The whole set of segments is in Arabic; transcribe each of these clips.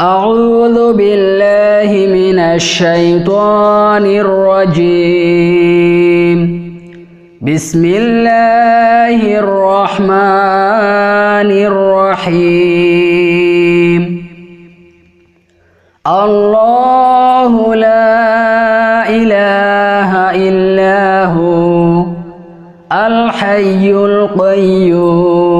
أعوذ بالله من الشيطان الرجيم بسم الله الرحمن الرحيم الله لا إله إلا هو الحي القيوم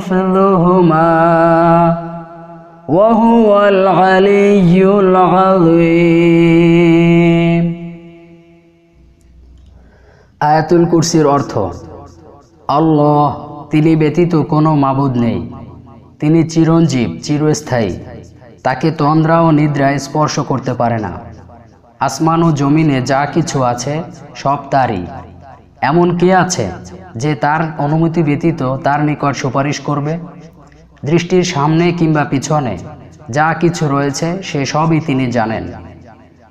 আয়াতুল কুরসির অর্থ আল্লাহ তিনি ব্যতীত কোনো মাবুদ নেই তিনি চিরঞ্জীব চিরস্থায়ী তাকে তন্দ্রা ও নিদ্রায় স্পর্শ করতে পারে না আসমান ও জমিনে যা কিছু আছে সব তারই এমন কে আছে যে তার অনুমতি ব্যতীত তার নিকট সুপারিশ করবে দৃষ্টির সামনে কিংবা পিছনে যা কিছু রয়েছে সে সবই তিনি জানেন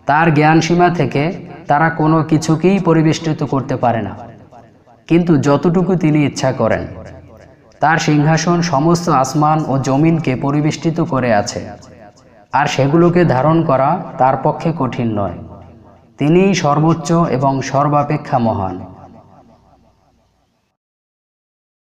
তার জ্ঞানসীমা থেকে তারা কোনো কিছুকেই পরিবেষ্টিত করতে পারে না কিন্তু যতটুকু তিনি ইচ্ছা করেন তার সিংহাসন সমস্ত আসমান ও জমিনকে পরিবেষ্টিত করে আছে আর সেগুলোকে ধারণ করা তার পক্ষে কঠিন নয় তিনিই সর্বোচ্চ এবং সর্বাপেক্ষা মহান